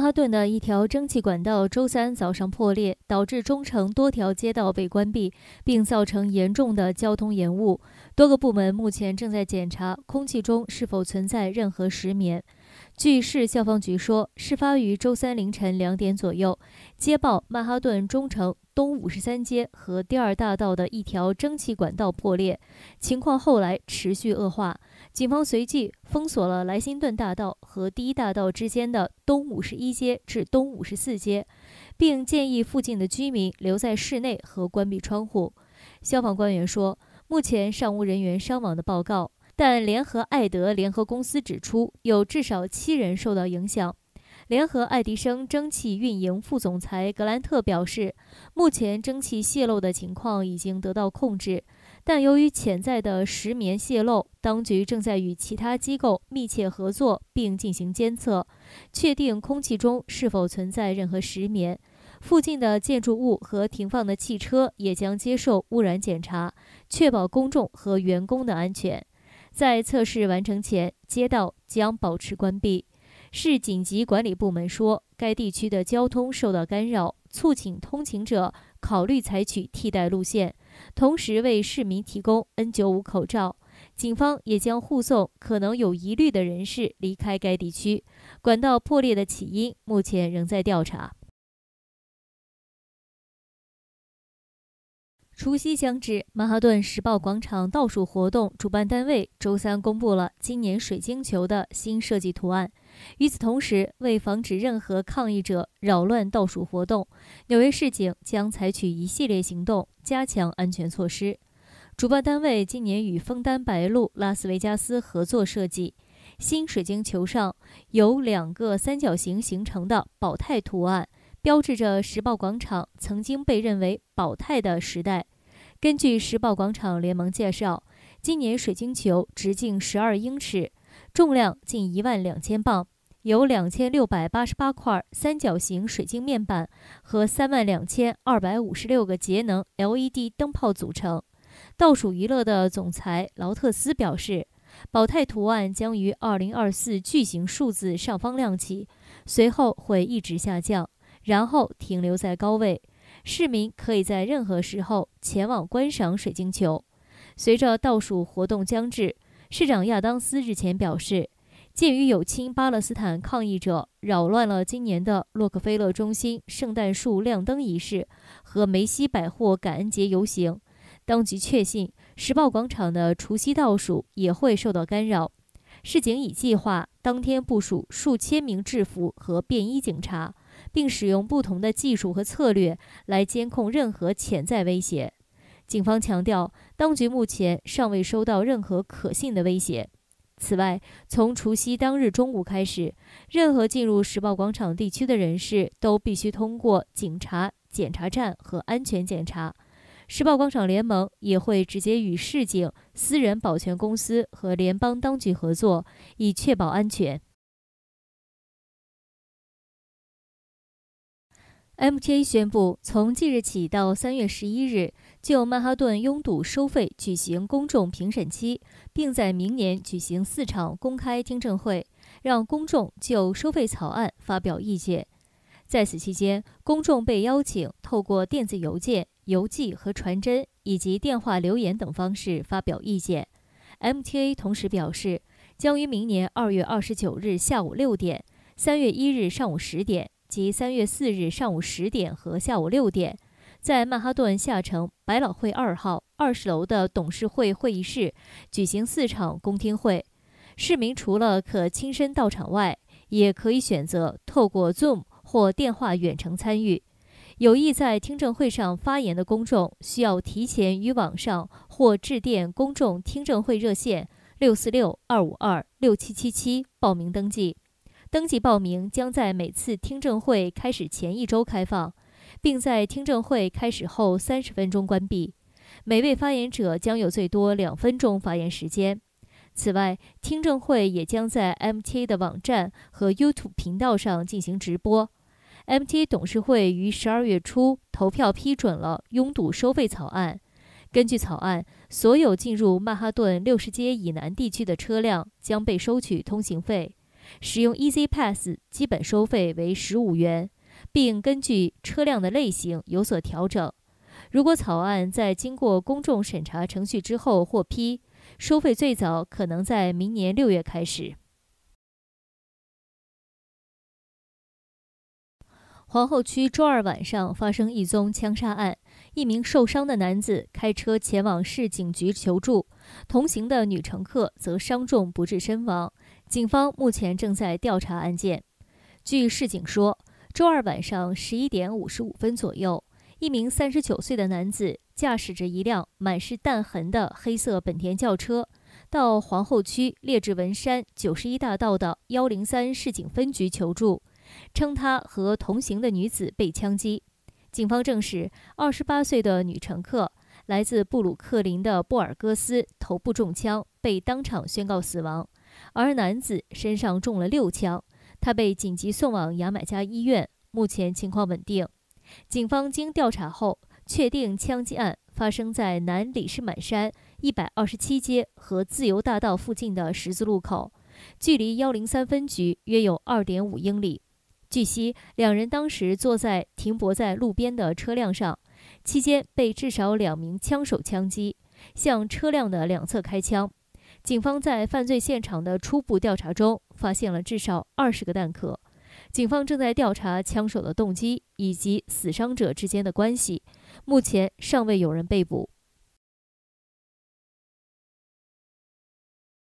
曼哈顿的一条蒸汽管道周三早上破裂，导致中城多条街道被关闭，并造成严重的交通延误。多个部门目前正在检查空气中是否存在任何石棉。据市消防局说，事发于周三凌晨两点左右，接报曼哈顿中城东五十三街和第二大道的一条蒸汽管道破裂，情况后来持续恶化。警方随即封锁了莱辛顿大道和第一大道之间的东五十一街至东五十四街，并建议附近的居民留在室内和关闭窗户。消防官员说，目前尚无人员伤亡的报告，但联合爱德联合公司指出，有至少七人受到影响。联合爱迪生蒸汽运营副总裁格兰特表示，目前蒸汽泄漏的情况已经得到控制。但由于潜在的石棉泄漏，当局正在与其他机构密切合作，并进行监测，确定空气中是否存在任何石棉。附近的建筑物和停放的汽车也将接受污染检查，确保公众和员工的安全。在测试完成前，街道将保持关闭。市紧急管理部门说，该地区的交通受到干扰。促请通勤者考虑采取替代路线，同时为市民提供 N95 口罩。警方也将护送可能有疑虑的人士离开该地区。管道破裂的起因目前仍在调查。除夕将至，曼哈顿时报广场倒数活动主办单位周三公布了今年水晶球的新设计图案。与此同时，为防止任何抗议者扰乱倒数活动，纽约市警将采取一系列行动，加强安全措施。主办单位今年与枫丹白露拉斯维加斯合作设计新水晶球，上有两个三角形形成的宝泰图案，标志着时报广场曾经被认为宝泰的时代。根据时报广场联盟介绍，今年水晶球直径十二英尺，重量近一万两千磅，由两千六百八十八块三角形水晶面板和三万两千二百五十六个节能 LED 灯泡组成。倒数娱乐的总裁劳特斯表示，宝泰图案将于二零二四巨型数字上方亮起，随后会一直下降，然后停留在高位。市民可以在任何时候前往观赏水晶球。随着倒数活动将至，市长亚当斯日前表示，鉴于有亲巴勒斯坦抗议者扰乱了今年的洛克菲勒中心圣诞树亮灯仪式和梅西百货感恩节游行，当局确信时报广场的除夕倒数也会受到干扰。市警已计划当天部署数千名制服和便衣警察。并使用不同的技术和策略来监控任何潜在威胁。警方强调，当局目前尚未收到任何可信的威胁。此外，从除夕当日中午开始，任何进入时报广场地区的人士都必须通过警察检查站和安全检查。时报广场联盟也会直接与市警、私人保全公司和联邦当局合作，以确保安全。MTA 宣布，从即日起到三月十一日，就曼哈顿拥堵收费举行公众评审期，并在明年举行四场公开听证会，让公众就收费草案发表意见。在此期间，公众被邀请透过电子邮件、邮寄和传真以及电话留言等方式发表意见。MTA 同时表示，将于明年二月二十九日下午六点、三月一日上午十点。即3月4日上午10点和下午6点，在曼哈顿下城百老汇2号20楼的董事会会议室举行四场公听会。市民除了可亲身到场外，也可以选择透过 Zoom 或电话远程参与。有意在听证会上发言的公众，需要提前与网上或致电公众听证会热线6462526777报名登记。登记报名将在每次听证会开始前一周开放，并在听证会开始后三十分钟关闭。每位发言者将有最多两分钟发言时间。此外，听证会也将在 MTA 的网站和 YouTube 频道上进行直播。MTA 董事会于十二月初投票批准了拥堵收费草案。根据草案，所有进入曼哈顿六十街以南地区的车辆将被收取通行费。使用 EZ Pass 基本收费为十五元，并根据车辆的类型有所调整。如果草案在经过公众审查程序之后获批，收费最早可能在明年六月开始。皇后区周二晚上发生一宗枪杀案，一名受伤的男子开车前往市警局求助，同行的女乘客则伤重不治身亡。警方目前正在调查案件。据市警说，周二晚上十一点五十五分左右，一名三十九岁的男子驾驶着一辆满是弹痕的黑色本田轿车，到皇后区列治文山九十一大道的幺零三市警分局求助，称他和同行的女子被枪击。警方证实，二十八岁的女乘客来自布鲁克林的布尔戈斯，头部中枪，被当场宣告死亡。而男子身上中了六枪，他被紧急送往牙买加医院，目前情况稳定。警方经调查后，确定枪击案发生在南里士满山一百二十七街和自由大道附近的十字路口，距离幺零三分局约有二点五英里。据悉，两人当时坐在停泊在路边的车辆上，期间被至少两名枪手枪击，向车辆的两侧开枪。警方在犯罪现场的初步调查中发现了至少二十个弹壳。警方正在调查枪手的动机以及死伤者之间的关系，目前尚未有人被捕。